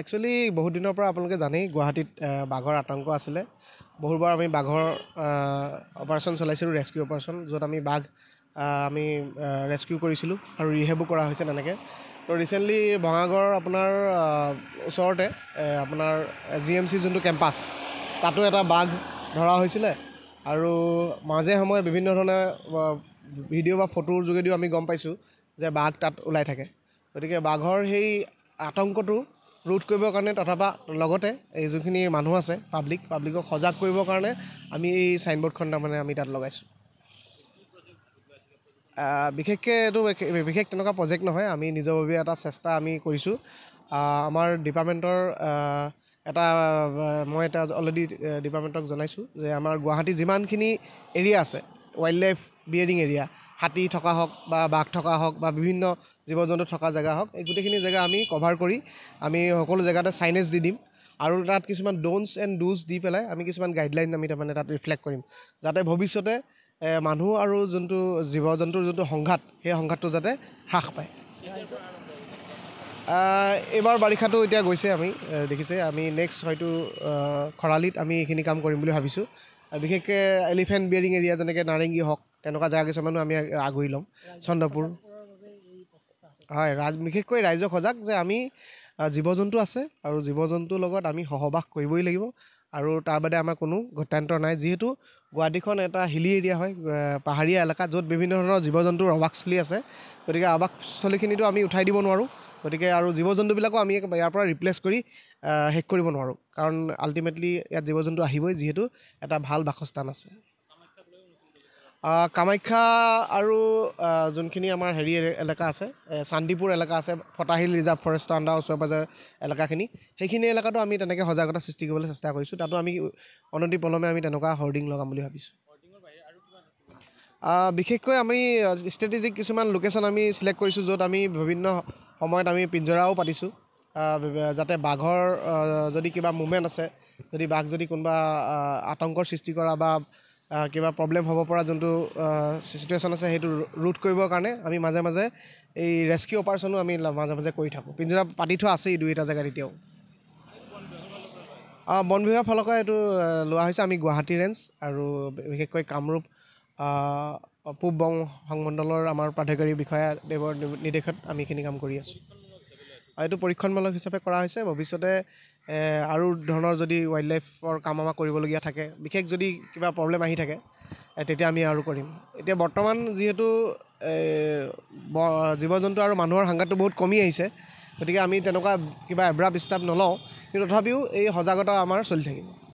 actually বহুত দিনৰ পৰা আপোনালোকে জানেই গুৱাহাটীত বাঘৰ আতংক আছিলে বহুবাৰ আমি বাঘৰ অপাৰেশ্যন চলাইছিলোঁ ৰেস্কিউ অপাৰেশ্যন য'ত আমি বাঘ আমি ৰেস্কিউ কৰিছিলোঁ আৰু ৰিহেবো কৰা হৈছে তেনেকৈ ত' ৰিচেণ্টলি ভঙাগড় আপোনাৰ ওচৰতে আপোনাৰ জি এম চি যোনটো কেম্পাছ তাতো এটা বাঘ ধৰা হৈছিলে আৰু মাজে সময়ে বিভিন্ন ধৰণে ভিডিঅ' বা ফটোৰ যোগেদিও আমি গম পাইছোঁ যে বাঘ তাত ওলাই থাকে গতিকে বাঘৰ সেই আতংকটো ৰোধ কৰিবৰ কাৰণে তথাপা লগতে এই যোনখিনি মানুহ আছে পাব্লিক পাব্লিকক সজাগ কৰিবৰ কাৰণে আমি এই ছাইনবোৰ্ডখন তাৰমানে আমি তাত লগাইছোঁ বিশেষকৈ এইটো বিশেষ তেনেকুৱা প্ৰজেক্ট নহয় আমি নিজৰ বাবে এটা চেষ্টা আমি কৰিছোঁ আমাৰ ডিপাৰ্টমেণ্টৰ এটা মই এটা অলৰেডি ডিপাৰ্টমেণ্টক জনাইছোঁ যে আমাৰ গুৱাহাটী যিমানখিনি এৰিয়া আছে ৱাইল্ড লাইফ বিয়েৰিং এৰিয়া হাতী থকা হওক বা বাঘ থকা হওক বা বিভিন্ন জীৱ জন্তু থকা জেগা হওক এই গোটেইখিনি জেগা আমি কভাৰ কৰি আমি সকলো জেগাতে চাইনেজ দি দিম আৰু তাত কিছুমান ড'নছ এণ্ড ড'জ দি পেলাই আমি কিছুমান গাইডলাইন আমি তাৰমানে তাত ৰিফ্লেক্ট কৰিম যাতে ভৱিষ্যতে মানুহ আৰু যোনটো জীৱ জন্তুৰ যোনটো সংঘাত সেই সংঘাতটো যাতে হ্ৰাস পায় এইবাৰ বাৰিষাটো এতিয়া গৈছে আমি দেখিছে আমি নেক্সট হয়তো খৰালিত আমি এইখিনি কাম কৰিম বুলি ভাবিছোঁ বিশেষকৈ এলিফেণ্ট বিয়েৰিং এৰিয়া যেনেকৈ নাৰেঙ্গী হওক তেনেকুৱা জেগা কিছুমানো আমি আগুৰি ল'ম চন্দ্ৰপুৰ হয় ৰাজ বিশেষকৈ ৰাইজক সজাগ যে আমি জীৱ জন্তু আছে আৰু জীৱ জন্তুৰ লগত আমি সহবাস কৰিবই লাগিব আৰু তাৰ বাদে আমাৰ কোনো গত্যন্তৰ নাই যিহেতু গুৱাহাটীখন এটা হিলি এৰিয়া হয় পাহাৰীয়া এলেকা য'ত বিভিন্ন ধৰণৰ জীৱ জন্তুৰ আৱাসস্থলী আছে গতিকে আৱাসস্থলীখিনিতো আমি উঠাই দিব নোৱাৰোঁ গতিকে আৰু জীৱ জন্তুবিলাকো আমি ইয়াৰ পৰা ৰিপ্লেচ কৰি শেষ কৰিব নোৱাৰোঁ কাৰণ আল্টিমেটলি ইয়াত জীৱ জন্তু আহিবই যিহেতু এটা ভাল বাসস্থান আছে কামাখ্যা আৰু যোনখিনি আমাৰ হেৰি এলেকা আছে চান্দিপুৰ এলেকা আছে ফটাহিল ৰিজাৰ্ভ ফৰেষ্টৰ আণ্ডাৰ ওচৰে পাঁজৰে এলেকাখিনি সেইখিনি এলেকাটো আমি তেনেকৈ সজাগতা সৃষ্টি কৰিবলৈ চেষ্টা কৰিছোঁ তাতো আমি অনতি পলমে আমি তেনেকুৱা হৰ্ডিং লগাম বুলি ভাবিছোঁ বিশেষকৈ আমি ষ্ট্ৰেটেজিক কিছুমান লোকেশ্যন আমি চিলেক্ট কৰিছোঁ য'ত আমি বিভিন্ন সময়ত আমি পিঞ্জৰাও পাতিছোঁ যাতে বাঘৰ যদি কিবা মুভমেণ্ট আছে যদি বাঘ যদি কোনোবা আতংকৰ সৃষ্টি কৰা বা কিবা প্ৰব্লেম হ'ব পৰা যোনটো চিটুৱেশ্যন আছে সেইটো ৰোধ কৰিবৰ কাৰণে আমি মাজে মাজে এই ৰেস্কিউ অপাৰেশ্যনো আমি মাজে মাজে কৰি থাকোঁ পিঞ্জৰা পাতি থোৱা আছেই দুই এটা জেগাত এতিয়াও বন বিভাগৰ ফালৰ পৰা এইটো লোৱা হৈছে আমি গুৱাহাটী ৰেঞ্জ আৰু বিশেষকৈ কামৰূপ পূব বং সংমণ্ডলৰ আমাৰ প্ৰাধিকাৰী বিষয়াদেৱৰ নিৰ্দেশত আমি এইখিনি কাম কৰি আছোঁ আৰু এইটো পৰীক্ষণমূলক হিচাপে কৰা হৈছে ভৱিষ্যতে আৰু ধৰণৰ যদি ৱাইল্ড লাইফৰ কাম আমাক কৰিবলগীয়া থাকে বিশেষ যদি কিবা প্ৰব্লেম আহি থাকে তেতিয়া আমি আৰু কৰিম এতিয়া বৰ্তমান যিহেতু জীৱ জন্তু আৰু মানুহৰ সংঘাতটো বহুত কমি আহিছে গতিকে আমি তেনেকুৱা কিবা এব্ৰাব ষ্টাপ নলওঁ কিন্তু তথাপিও এই সজাগতা আমাৰ চলি থাকিব